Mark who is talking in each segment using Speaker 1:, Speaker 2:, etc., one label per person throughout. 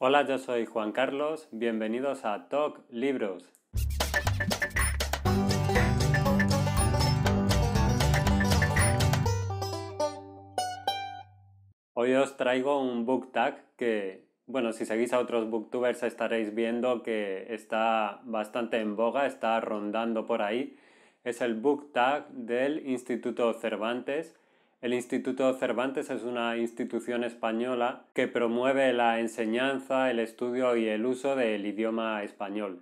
Speaker 1: Hola, yo soy Juan Carlos, bienvenidos a Talk Libros. Hoy os traigo un book tag que, bueno, si seguís a otros booktubers estaréis viendo que está bastante en boga, está rondando por ahí. Es el book tag del Instituto Cervantes el Instituto Cervantes es una institución española que promueve la enseñanza, el estudio y el uso del idioma español.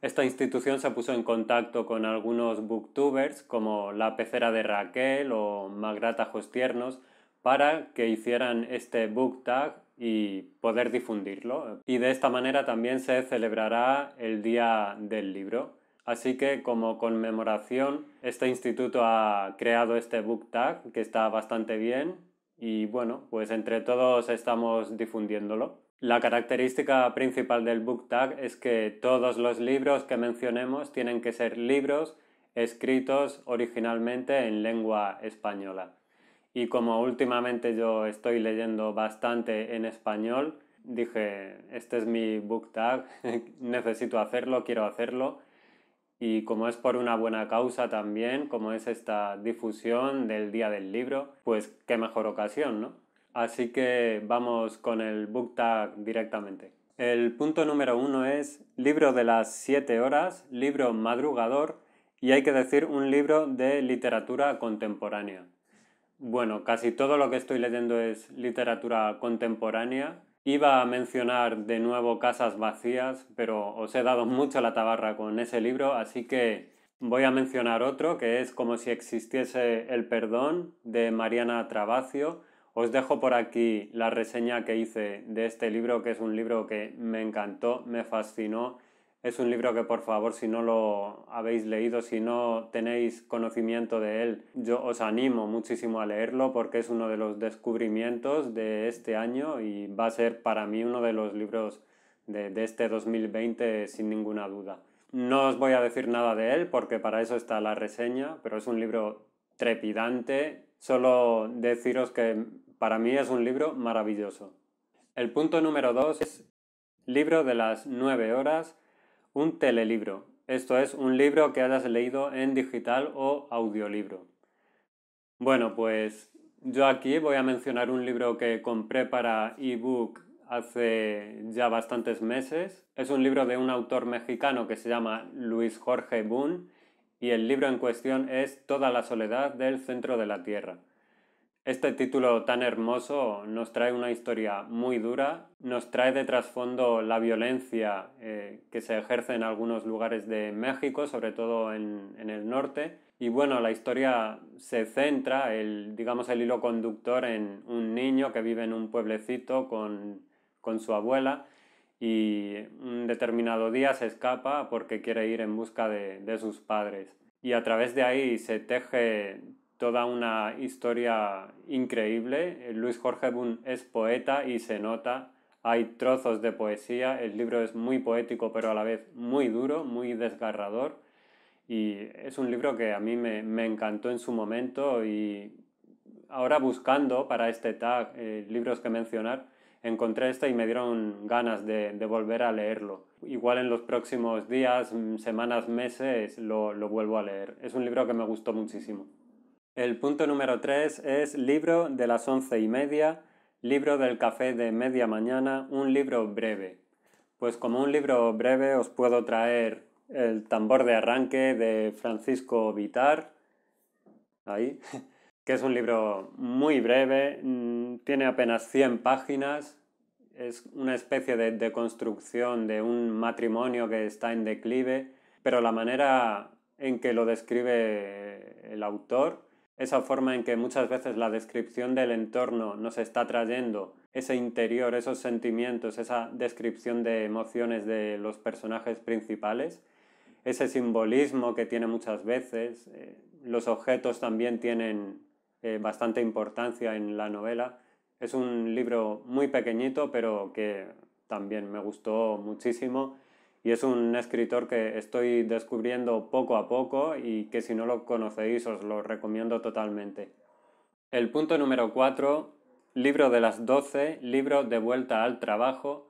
Speaker 1: Esta institución se puso en contacto con algunos booktubers como La Pecera de Raquel o Magrata Tiernos para que hicieran este booktag y poder difundirlo. Y de esta manera también se celebrará el Día del Libro. Así que como conmemoración, este instituto ha creado este book tag que está bastante bien y bueno, pues entre todos estamos difundiéndolo. La característica principal del book tag es que todos los libros que mencionemos tienen que ser libros escritos originalmente en lengua española. Y como últimamente yo estoy leyendo bastante en español, dije, este es mi book tag, necesito hacerlo, quiero hacerlo y como es por una buena causa también, como es esta difusión del Día del Libro, pues qué mejor ocasión, ¿no? Así que vamos con el book tag directamente. El punto número uno es libro de las 7 horas, libro madrugador y hay que decir un libro de literatura contemporánea. Bueno, casi todo lo que estoy leyendo es literatura contemporánea, Iba a mencionar de nuevo Casas Vacías, pero os he dado mucho la tabarra con ese libro, así que voy a mencionar otro que es Como si existiese el perdón de Mariana Trabacio. Os dejo por aquí la reseña que hice de este libro, que es un libro que me encantó, me fascinó es un libro que por favor, si no lo habéis leído, si no tenéis conocimiento de él, yo os animo muchísimo a leerlo porque es uno de los descubrimientos de este año y va a ser para mí uno de los libros de, este 2020 sin ninguna duda. No os voy a decir nada de él porque para eso está la reseña, pero es un libro trepidante. Solo deciros que para mí es un libro maravilloso. El punto número 2 es libro de las 9 horas un telelibro. Esto es un libro que hayas leído en digital o audiolibro. Bueno, pues yo aquí voy a mencionar un libro que compré para ebook hace ya bastantes meses. Es un libro de un autor mexicano que se llama Luis Jorge Boone y el libro en cuestión es Toda la soledad del centro de la Tierra. Este título tan hermoso nos trae una historia muy dura, nos trae de trasfondo la violencia eh, que se ejerce en algunos lugares de México, sobre todo en, el norte. Y bueno, la historia se centra, el, digamos, el hilo conductor en un niño que vive en un pueblecito con, su abuela y un determinado día se escapa porque quiere ir en busca de, de sus padres. Y a través de ahí se teje toda una historia increíble. Eh, Luis Jorge Bun es poeta y se nota. Hay trozos de poesía. El libro es muy poético, pero a la vez muy duro, muy desgarrador. Y es un libro que a mí me, encantó en su momento y ahora buscando para este tag eh, libros que mencionar, encontré este y me dieron ganas de, volver a leerlo. Igual en los próximos días, mm, semanas, meses lo vuelvo a leer. Es un libro que me gustó muchísimo. El punto número 3 es libro de las once y media, libro del café de media mañana, un libro breve. Pues como un libro breve os puedo traer el tambor de arranque de Francisco Vitar, ahí, que es un libro muy breve, mm, tiene apenas 100 páginas, es una especie de deconstrucción de un matrimonio que está en declive, pero la manera en que lo describe el autor esa forma en que muchas veces la descripción del entorno nos está trayendo ese interior, esos sentimientos, esa descripción de emociones de los personajes principales, ese simbolismo que tiene muchas veces, eh, los objetos también tienen eh, bastante importancia en la novela. Es un libro muy pequeñito, pero que también me gustó muchísimo y es un escritor que estoy descubriendo poco a poco y que si no lo conocéis os lo recomiendo totalmente. El punto número 4, libro de las 12, libro de vuelta al trabajo.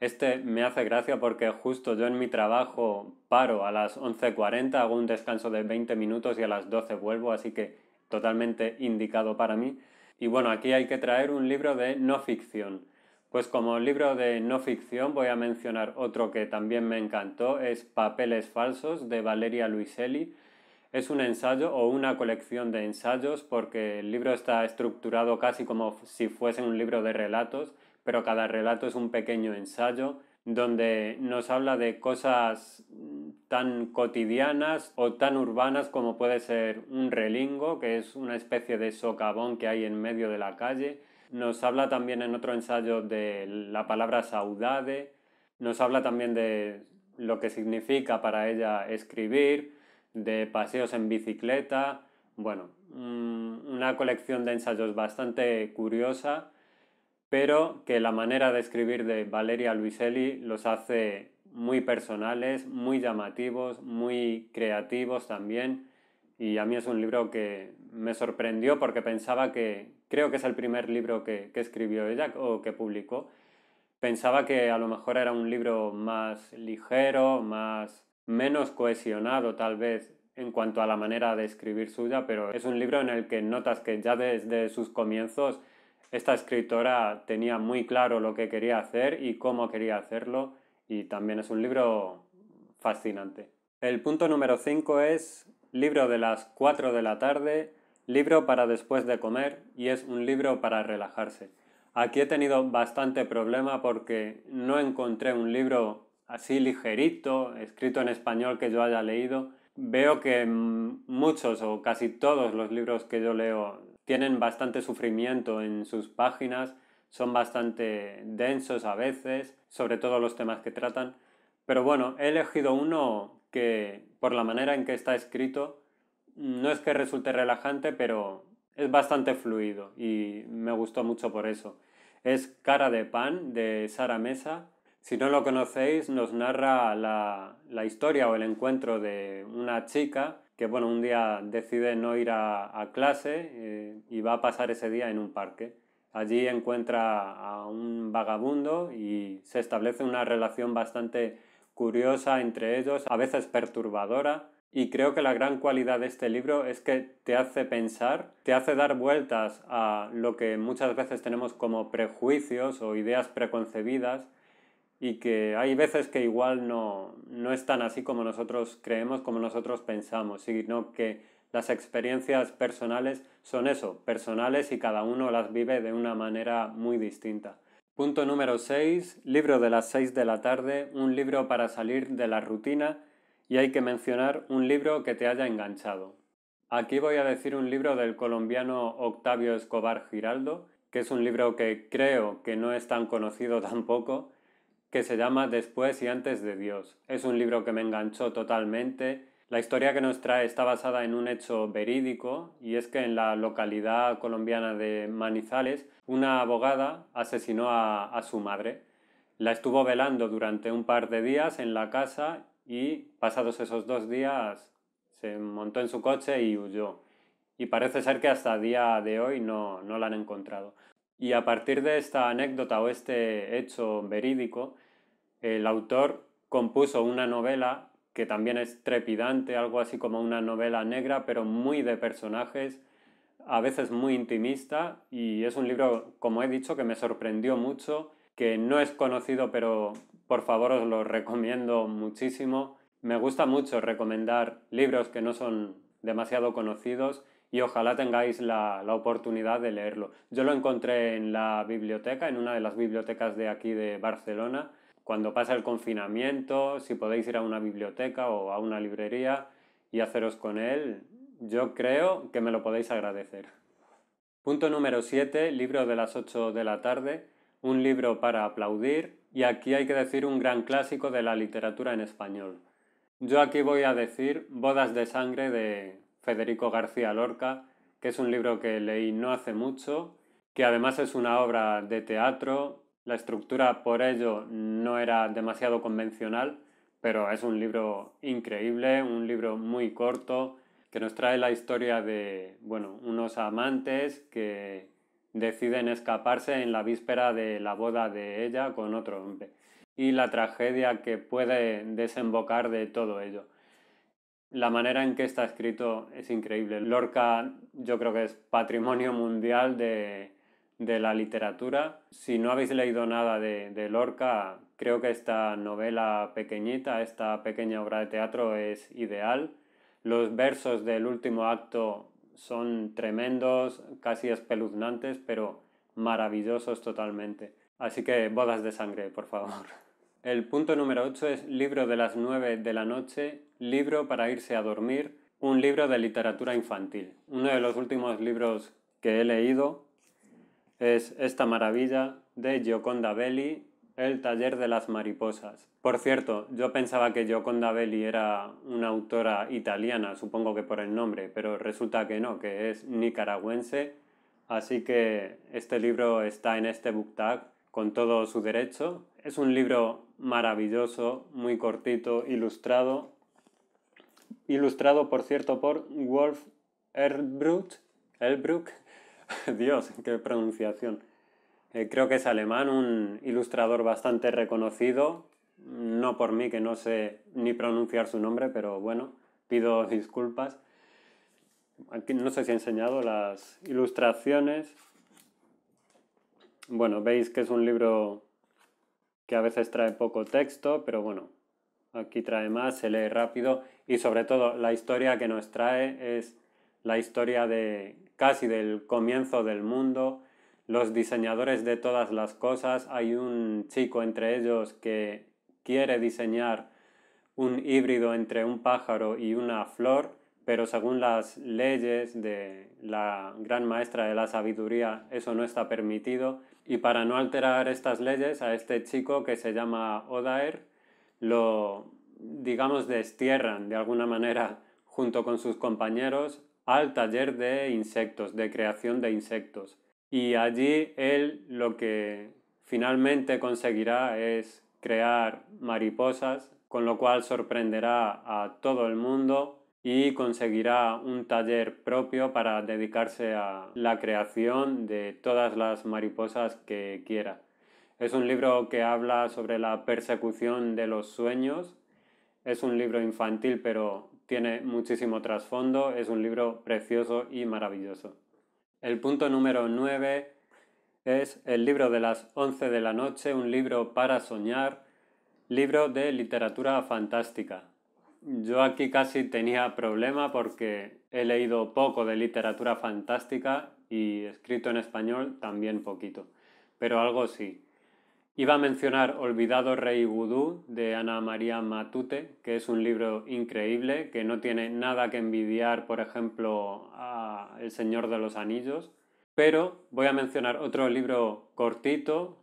Speaker 1: Este me hace gracia porque justo yo en mi trabajo paro a las 11.40, hago un descanso de 20 minutos y a las 12 vuelvo, así que totalmente indicado para mí. Y bueno, aquí hay que traer un libro de no ficción. Pues como libro de no ficción voy a mencionar otro que también me encantó, es Papeles Falsos de Valeria Luiselli. Es un ensayo o una colección de ensayos porque el libro está estructurado casi como si fuese un libro de relatos, pero cada relato es un pequeño ensayo donde nos habla de cosas tan cotidianas o tan urbanas como puede ser un relingo, que es una especie de socavón que hay en medio de la calle, nos habla también en otro ensayo de la palabra saudade, nos habla también de lo que significa para ella escribir, de paseos en bicicleta, bueno, mm, una colección de ensayos bastante curiosa, pero que la manera de escribir de Valeria Luiselli los hace muy personales, muy llamativos, muy creativos también. Y a mí es un libro que me sorprendió porque pensaba que creo que es el primer libro que, escribió ella o que publicó, pensaba que a lo mejor era un libro más ligero, más menos cohesionado tal vez en cuanto a la manera de escribir suya, pero es un libro en el que notas que ya desde sus comienzos esta escritora tenía muy claro lo que quería hacer y cómo quería hacerlo y también es un libro fascinante. El punto número 5 es libro de las 4 de la tarde, Libro para después de comer y es un libro para relajarse. Aquí he tenido bastante problema porque no encontré un libro así ligerito, escrito en español que yo haya leído. Veo que mm, muchos o casi todos los libros que yo leo tienen bastante sufrimiento en sus páginas, son bastante densos a veces, sobre todo los temas que tratan. Pero bueno, he elegido uno que por la manera en que está escrito no es que resulte relajante, pero es bastante fluido y me gustó mucho por eso. Es Cara de Pan de Sara Mesa. Si no lo conocéis, nos narra la, historia o el encuentro de una chica que bueno, un día decide no ir a, clase eh, y va a pasar ese día en un parque. Allí encuentra a un vagabundo y se establece una relación bastante curiosa entre ellos, a veces perturbadora, y creo que la gran cualidad de este libro es que te hace pensar, te hace dar vueltas a lo que muchas veces tenemos como prejuicios o ideas preconcebidas y que hay veces que igual no, no es así como nosotros creemos, como nosotros pensamos, sino que las experiencias personales son eso, personales y cada uno las vive de una manera muy distinta. Punto número 6, libro de las 6 de la tarde, un libro para salir de la rutina y hay que mencionar un libro que te haya enganchado. Aquí voy a decir un libro del colombiano Octavio Escobar Giraldo, que es un libro que creo que no es tan conocido tampoco, que se llama Después y antes de Dios. Es un libro que me enganchó totalmente. La historia que nos trae está basada en un hecho verídico y es que en la localidad colombiana de Manizales una abogada asesinó a, a su madre. La estuvo velando durante un par de días en la casa y pasados esos dos días se montó en su coche y huyó. Y parece ser que hasta día de hoy no, no la han encontrado. Y a partir de esta anécdota o este hecho verídico, el autor compuso una novela que también es trepidante, algo así como una novela negra, pero muy de personajes, a veces muy intimista, y es un libro, como he dicho, que me sorprendió mucho, que no es conocido, pero por favor, os lo recomiendo muchísimo. Me gusta mucho recomendar libros que no son demasiado conocidos y ojalá tengáis la, oportunidad de leerlo. Yo lo encontré en la biblioteca, en una de las bibliotecas de aquí de Barcelona. Cuando pasa el confinamiento, si podéis ir a una biblioteca o a una librería y haceros con él, yo creo que me lo podéis agradecer. Punto número 7, libro de las 8 de la tarde, un libro para aplaudir, y aquí hay que decir un gran clásico de la literatura en español. Yo aquí voy a decir Bodas de Sangre de Federico García Lorca, que es un libro que leí no hace mucho, que además es una obra de teatro, la estructura por ello no era demasiado convencional, pero es un libro increíble, un libro muy corto, que nos trae la historia de bueno, unos amantes que deciden escaparse en la víspera de la boda de ella con otro hombre y la tragedia que puede desembocar de todo ello. La manera en que está escrito es increíble. Lorca yo creo que es patrimonio mundial de, la literatura. Si no habéis leído nada de, de, Lorca, creo que esta novela pequeñita, esta pequeña obra de teatro es ideal. Los versos del último acto son tremendos, casi espeluznantes, pero maravillosos totalmente. Así que bodas de sangre, por favor. El punto número 8 es Libro de las 9 de la noche, libro para irse a dormir, un libro de literatura infantil. Uno de los últimos libros que he leído es esta maravilla de Gioconda Belli, el taller de las mariposas. Por cierto, yo pensaba que Gioconda Belli era una autora italiana, supongo que por el nombre, pero resulta que no, que es nicaragüense. Así que este libro está en este book con todo su derecho. Es un libro maravilloso, muy cortito, ilustrado. Ilustrado, por cierto, por Wolf Elbruch. Elbrook Dios, qué pronunciación eh, creo que es alemán, un ilustrador bastante reconocido, no por mí que no sé ni pronunciar su nombre, pero bueno, pido disculpas. Aquí no sé si he enseñado las ilustraciones. Bueno, veis que es un libro que a veces trae poco texto, pero bueno, aquí trae más, se lee rápido y sobre todo la historia que nos trae es la historia de casi del comienzo del mundo, los diseñadores de todas las cosas. Hay un chico entre ellos que quiere diseñar un híbrido entre un pájaro y una flor, pero según las leyes de la gran maestra de la sabiduría eso no está permitido. Y para no alterar estas leyes, a este chico que se llama Odaer lo, digamos, destierran de alguna manera junto con sus compañeros al taller de insectos, de creación de insectos. Y allí él lo que finalmente conseguirá es crear mariposas, con lo cual sorprenderá a todo el mundo y conseguirá un taller propio para dedicarse a la creación de todas las mariposas que quiera. Es un libro que habla sobre la persecución de los sueños. Es un libro infantil pero tiene muchísimo trasfondo. Es un libro precioso y maravilloso. El punto número 9 es El libro de las 11 de la noche, un libro para soñar, libro de literatura fantástica. Yo aquí casi tenía problema porque he leído poco de literatura fantástica y escrito en español también poquito, pero algo sí. Iba a mencionar Olvidado Rey Vudú de Ana María Matute, que es un libro increíble, que no tiene nada que envidiar, por ejemplo, a el Señor de los Anillos, pero voy a mencionar otro libro cortito,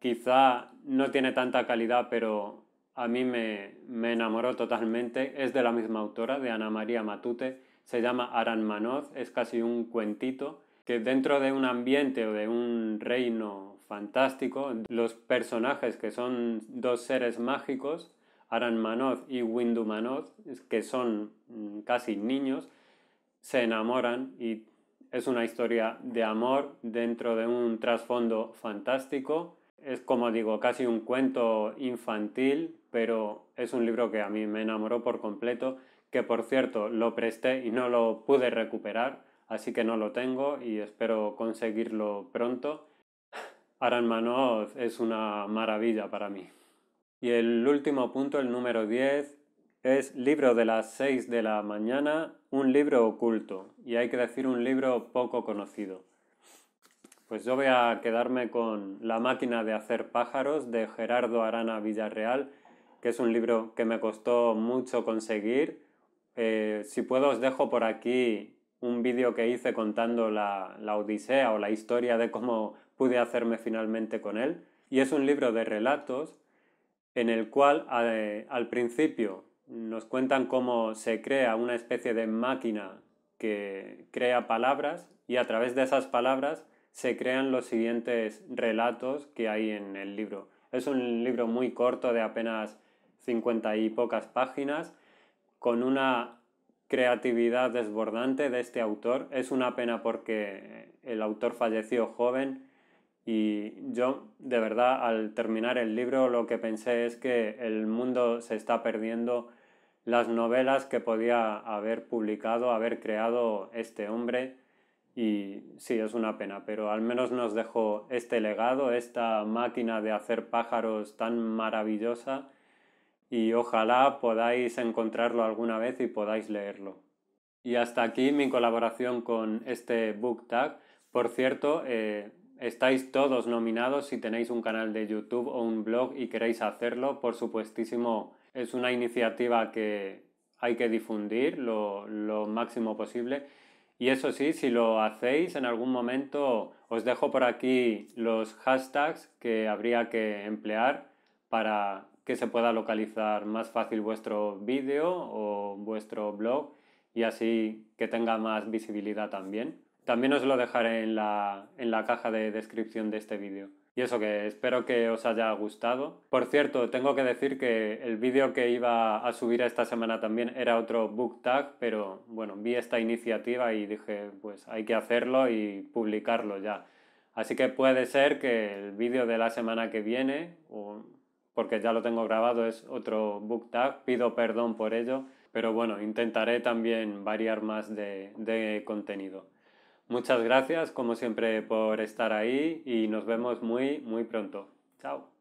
Speaker 1: quizá no tiene tanta calidad, pero a mí me, me enamoró totalmente, es de la misma autora, de Ana María Matute, se llama Aran Manoz, es casi un cuentito que dentro de un ambiente o de un reino fantástico, los personajes que son dos seres mágicos, Aran Manoz y Windu Manoz, que son mm, casi niños, se enamoran y es una historia de amor dentro de un trasfondo fantástico. Es como digo, casi un cuento infantil, pero es un libro que a mí me enamoró por completo, que por cierto lo presté y no lo pude recuperar, así que no lo tengo y espero conseguirlo pronto. Aran Manoz es una maravilla para mí. Y el último punto, el número 10, es Libro de las 6 de la mañana un libro oculto y hay que decir un libro poco conocido. Pues yo voy a quedarme con La máquina de hacer pájaros de Gerardo Arana Villarreal, que es un libro que me costó mucho conseguir. Eh, si puedo os dejo por aquí un vídeo que hice contando la, odisea o la historia de cómo pude hacerme finalmente con él. Y es un libro de relatos en el cual eh, al principio nos cuentan cómo se crea una especie de máquina que crea palabras y a través de esas palabras se crean los siguientes relatos que hay en el libro. Es un libro muy corto de apenas 50 y pocas páginas, con una creatividad desbordante de este autor. Es una pena porque el autor falleció joven y yo, de verdad, al terminar el libro lo que pensé es que el mundo se está perdiendo las novelas que podía haber publicado, haber creado este hombre. Y sí, es una pena, pero al menos nos dejó este legado, esta máquina de hacer pájaros tan maravillosa. Y ojalá podáis encontrarlo alguna vez y podáis leerlo. Y hasta aquí mi colaboración con este book tag. Por cierto, eh, estáis todos nominados si tenéis un canal de YouTube o un blog y queréis hacerlo, por supuestísimo es una iniciativa que hay que difundir lo, máximo posible. Y eso sí, si lo hacéis en algún momento, os dejo por aquí los hashtags que habría que emplear para que se pueda localizar más fácil vuestro vídeo o vuestro blog y así que tenga más visibilidad también. También os lo dejaré en la, en la caja de descripción de este vídeo. Y eso que espero que os haya gustado. Por cierto, tengo que decir que el vídeo que iba a subir esta semana también era otro book tag, pero bueno, vi esta iniciativa y dije, pues hay que hacerlo y publicarlo ya. Así que puede ser que el vídeo de la semana que viene, porque ya lo tengo grabado, es otro book tag, pido perdón por ello, pero bueno, intentaré también variar más de contenido. Muchas gracias, como siempre, por estar ahí y nos vemos muy, muy pronto. Chao.